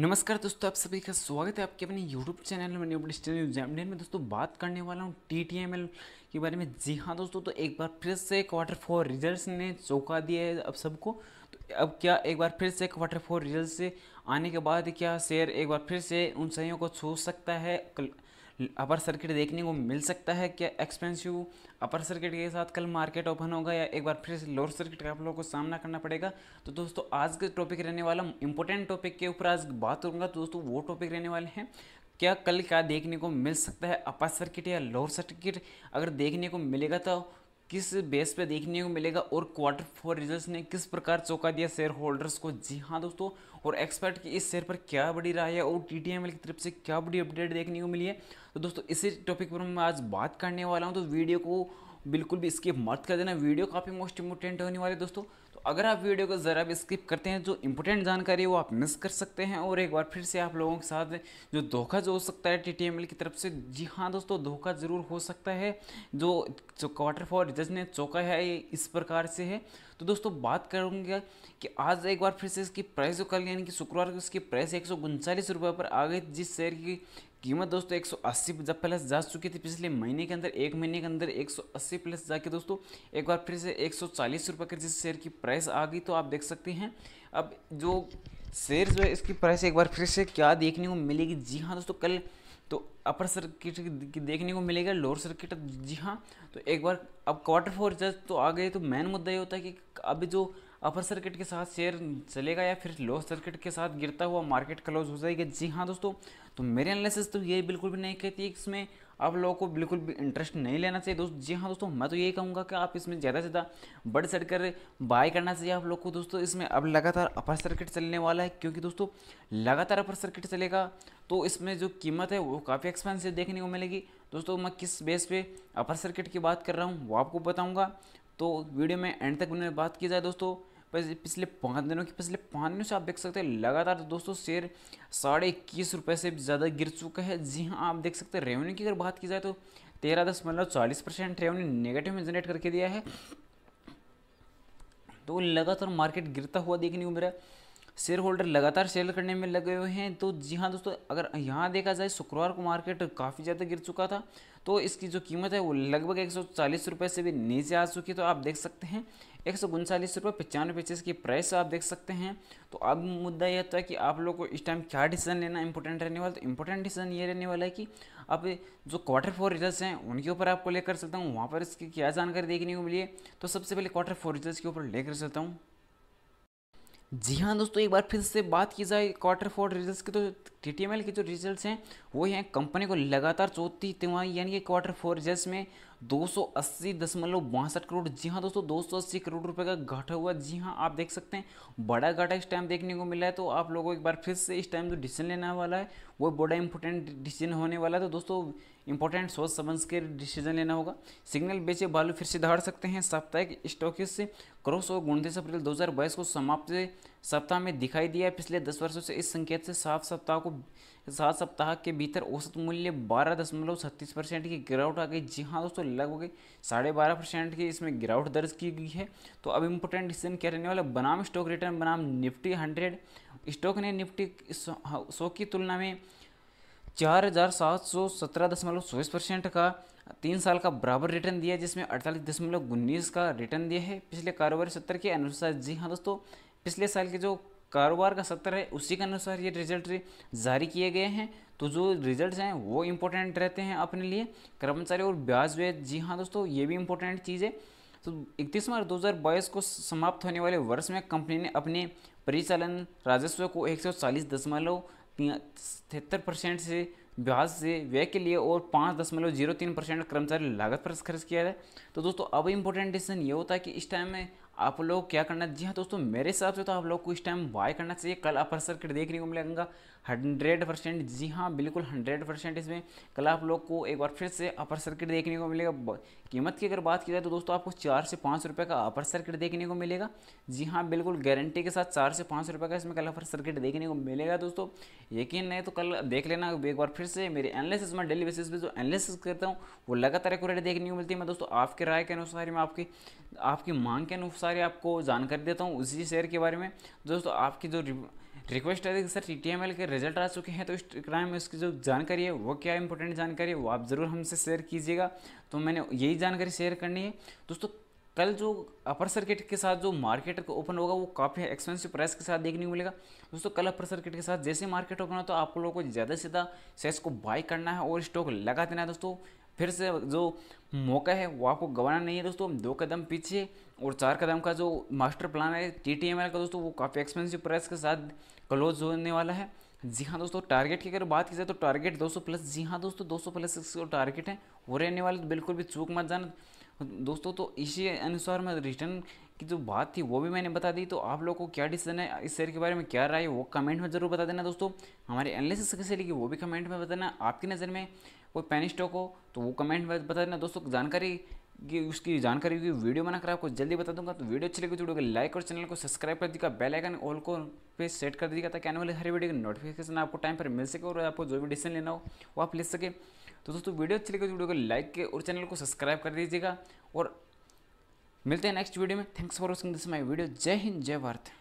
नमस्कार दोस्तों आप सभी का स्वागत है आपके अपने YouTube चैनल में न्यू चैनल में दोस्तों बात करने वाला हूँ टी के बारे में जी हाँ दोस्तों तो एक बार फिर से क्वार्टर फोर रिजल्ट्स ने चौंका दिया है अब सबको तो अब क्या एक बार फिर से क्वार्टर फोर रिजल्ट से आने के बाद क्या शेयर एक बार फिर से उन सहियों को छू सकता है कल अपर सर्किट देखने को मिल सकता है क्या एक्सपेंसिव अपर सर्किट के साथ कल मार्केट ओपन होगा या एक बार फिर लोअर सर्किट का आप लोगों को सामना करना पड़ेगा तो दोस्तों आज का टॉपिक रहने वाला इंपॉर्टेंट टॉपिक के ऊपर आज बात करूँगा तो दोस्तों वो टॉपिक रहने वाले हैं क्या कल क्या देखने को मिल सकता है अपर सर्किट या लोअर सर्किट अगर देखने को मिलेगा तो किस बेस पे देखने को मिलेगा और क्वार्टर फोर रिजल्ट्स ने किस प्रकार चौंका दिया शेयर होल्डर्स को जी हाँ दोस्तों और एक्सपर्ट की इस शेयर पर क्या बड़ी राय है और टी की तरफ से क्या बड़ी अपडेट देखने को मिली है तो दोस्तों इसी टॉपिक पर मैं आज बात करने वाला हूँ तो वीडियो को बिल्कुल भी इसकी मत कर देना वीडियो काफ़ी मोस्ट इम्पोर्टेंट होने वाले दोस्तों तो अगर आप वीडियो को ज़रा भी स्किप करते हैं जो इंपॉर्टेंट जानकारी है वो आप मिस कर सकते हैं और एक बार फिर से आप लोगों के साथ जो धोखा जो हो सकता है टी की तरफ से जी हाँ दोस्तों धोखा ज़रूर हो सकता है जो जो क्वार्टर फॉर जज ने चौका है ये इस प्रकार से है तो दोस्तों बात करूँगा कि आज एक बार फिर से इसकी प्राइस जो कल यानी कि शुक्रवार को इसकी प्राइस एक पर आ गई जिस शेयर की कीमत दोस्तों 180 जब प्लस जा चुकी थी पिछले महीने के अंदर एक महीने के अंदर 180 प्लस जाके दोस्तों एक बार फिर से एक सौ के जिस शेयर की प्राइस आ गई तो आप देख सकते हैं अब जो शेयर जो है इसकी प्राइस एक बार फिर से क्या देखने को मिलेगी जी हाँ दोस्तों कल तो अपर सर्किट देखने को मिलेगा लोअर सर्किट जी हाँ तो एक बार अब क्वार्टर फोर जज तो आ गए तो मेन मुद्दा ये होता है कि अभी जो अपर सर्किट के साथ शेयर चलेगा या फिर लोअर सर्किट के साथ गिरता हुआ मार्केट क्लोज हो जाएगा जी हाँ दोस्तों तो मेरे एनालिसिस तो ये बिल्कुल भी नहीं कहती इसमें आप लोगों को बिल्कुल भी इंटरेस्ट नहीं लेना चाहिए दोस्त जी हाँ दोस्तों मैं तो यही कहूँगा कि आप इसमें ज़्यादा से ज़्यादा बढ़ चढ़ कर बाय करना चाहिए आप लोग को दोस्तों इसमें अब लगातार अपर सर्किट चलने वाला है क्योंकि दोस्तों लगातार अपर सर्किट चलेगा तो इसमें जो कीमत है वो काफ़ी एक्सपेंसिव देखने को मिलेगी दोस्तों मैं किस बेस पर अपर सर्किट की बात कर रहा हूँ वो आपको बताऊँगा तो वीडियो में एंड तक उन्होंने बात की जाए दोस्तों पिछले पाँच दिनों की पिछले पाँच दिनों से आप देख सकते हैं लगातार दोस्तों शेयर साढ़े इक्कीस रुपये से ज़्यादा गिर चुका है जी हाँ आप देख सकते हैं रेवेन्यू की अगर बात की जाए तो तेरह दशमलव चालीस परसेंट रेवेन्यू नेगेटिव में जनरेट करके दिया है तो लगातार मार्केट गिरता हुआ देखने को मेरा शेयर होल्डर लगातार सेल करने में लगे हुए हैं तो जी हाँ दोस्तों अगर यहाँ देखा जाए शुक्रवार को मार्केट काफ़ी ज़्यादा गिर चुका था तो इसकी जो कीमत है वो लगभग एक सौ से भी नीचे आ चुकी है तो आप देख सकते हैं एक सौ उनचालीस रुपये पचानवे पैसेस की प्राइस आप देख सकते हैं तो अब मुद्दा यह था कि आप लोग को इस टाइम क्या डिसीजन लेना इंपॉर्टेंट रहने वाला तो इंपॉर्टेंट डिसीजन ये रहने वाला है कि अब जो क्वार्टर फोर रिजल्ट हैं उनके ऊपर आपको लेकर सकता हूँ वहाँ पर इसकी क्या जानकारी देखने को मिली है तो सबसे पहले क्वार्टर फोर रिजल्ट के ऊपर लेकर सकता हूँ जी हाँ दोस्तों एक बार फिर से बात की जाए क्वार्टर फोर रिजल्ट्स की तो टी के जो रिजल्ट्स हैं वो हैं कंपनी को लगातार चौथी तिमाही यानी कि क्वार्टर फोर रिजल्ट्स में दो सौ अस्सी दशमलव बासठ करोड़ जी हाँ दोस्तों दो सौ अस्सी करोड़ रुपए का घाटा हुआ जी हाँ आप देख सकते हैं बड़ा घाटा इस टाइम देखने को मिला है तो आप लोगों को एक बार फिर से इस टाइम जो डिसीजन लेना वाला है वो बड़ा इंपॉर्टेंट डिसीजन होने वाला है तो दोस्तों इंपॉर्टेंट सोच समझ के डिसीजन लेना होगा सिग्नल बेचे बालू फिर से धाड़ सकते हैं साप्ताहिक स्टॉकिस से क्रॉस और उनतीस अप्रैल दो को समाप्त सप्ताह में दिखाई दिया है पिछले दस वर्षों से इस संकेत से सात सप्ताह को सात सप्ताह के भीतर औसत मूल्य बारह दशमलव छत्तीस परसेंट की गिरावट आ गई जी हाँ दोस्तों लगभग साढ़े बारह परसेंट की इसमें गिरावट दर्ज की गई है तो अब इम्पोर्टेंट डिसीजन क्या रहने वाला बनाम स्टॉक रिटर्न बनाम निफ्टी हंड्रेड स्टॉक ने निफ्टी हाँ, सौ की तुलना में चार हज़ार सात सौ सत्रह दशमलव चौबीस परसेंट का तीन साल का बराबर रिटर्न दिया जिसमें अड़तालीस दशमलव उन्नीस का रिटर्न दिया है पिछले कारोबारी सत्र के अनुसार जी हाँ दोस्तों पिछले साल के जो कारोबार का सत्र है उसी के अनुसार ये रिजल्ट जारी किए गए हैं तो जो रिजल्ट्स हैं वो इम्पोर्टेंट रहते हैं अपने लिए कर्मचारी और ब्याज व्यय जी हाँ दोस्तों ये भी इम्पोर्टेंट चीज़ है तो 31 मार्च 2022 को समाप्त होने वाले वर्ष में कंपनी ने अपने परिचालन राजस्व को एक सौ चालीस दशमलव तिहत्तर परसेंट से ब्याज से व्यय के लिए और पाँच दशमलव जीरो तीन परसेंट कर्मचारी लागत पर खर्च किया है तो दोस्तों अब इम्पोर्टेंट डिसीजन ये होता है कि इस टाइम में आप लोग क्या करना जी हाँ दोस्तों मेरे हिसाब से तो आप लोग को इस टाइम बाय करना चाहिए कल अपर सर्किट देखने को मिलेगा हंड्रेड परसेंट जी हाँ बिल्कुल हंड्रेड परसेंट इसमें कल आप लोग को एक बार फिर से अपर सर्किट देखने को मिलेगा कीमत की अगर बात की जाए तो दोस्तों आपको चार से पाँच रुपये का अपर सर्किट देखने को मिलेगा जी हाँ बिल्कुल गारंटी के साथ चार से पाँच रुपये का इसमें कल अपर सर्किट देखने को मिलेगा दोस्तों यकीन नहीं तो कल देख लेना एक बार फिर से मेरे एनालिसिस मैं डेली बेसिस पे जो एनालिसिस करता हूँ वो लगातार एक्यूरेट देखने को मिलती है मैं दोस्तों आपके राय के अनुसार मैं आपकी आपकी मांग के अनुसार आपको जानकारी देता हूँ उसी शेयर के बारे में दोस्तों आपकी जो रिक्वेस्ट है कि सर टी टी के रिजल्ट आ चुके हैं तो इंस्टाग्राम में उसकी जो जानकारी है वो क्या इंपॉर्टेंट जानकारी है वो आप ज़रूर हमसे शेयर कीजिएगा तो मैंने यही जानकारी शेयर करनी है दोस्तों कल जो अपर सर्किट के साथ जो मार्केट को ओपन होगा वो काफ़ी एक्सपेंसिव प्राइस के साथ देखने को मिलेगा दोस्तों कल अपर सर्किट के साथ जैसे मार्केट ओपन हो तो आप लोगों को ज़्यादा से ज़्यादा शेयर को बाय करना है और स्टॉक लगा देना है दोस्तों फिर से जो मौका है वो आपको गंवाना नहीं है दोस्तों दो कदम पीछे और चार कदम का जो मास्टर प्लान है टी टी एम एल का दोस्तों वो काफ़ी एक्सपेंसिव प्राइस के साथ क्लोज होने वाला है जी हाँ दोस्तों टारगेट की अगर बात की जाए तो टारगेट 200 प्लस जी हाँ दोस्तों 200 प्लस इसका टारगेट है वो रहने वाले तो बिल्कुल भी चूक मत जाना दोस्तों तो इसी अनुसार में रिटर्न की जो बात थी वो भी मैंने बता दी तो आप लोगों को क्या डिसीजन है इस शेयर के बारे में क्या राय है वो कमेंट में ज़रूर बता देना दोस्तों हमारे एनालिसिस कैसे लगी वो भी कमेंट में बताना आपकी नज़र में कोई पैनिक स्टॉक हो तो वो कमेंट में बता देना दोस्तों जानकारी कि उसकी जानकारी की वीडियो बनाकर आपको जल्दी बता दूंगा तो वीडियो अच्छी लगी तो वीडियो को लाइक और चैनल को सब्सक्राइब कर दीजिएगा बेल आइकन ऑल को पे सेट कर दीजिएगा ताकि आने वाले हर वीडियो की नोटिफिकेशन आपको टाइम पर मिल सके और आपको जो भी डिसीजन लेना हो वो आप ले सके तो दोस्तों वीडियो अच्छी लगी तो वीडियो को लाइक के और चैनल को सब्सक्राइब कर दीजिएगा और मिलते हैं नेक्स्ट वीडियो में thanks for watching this my video जय हिंद जय भारत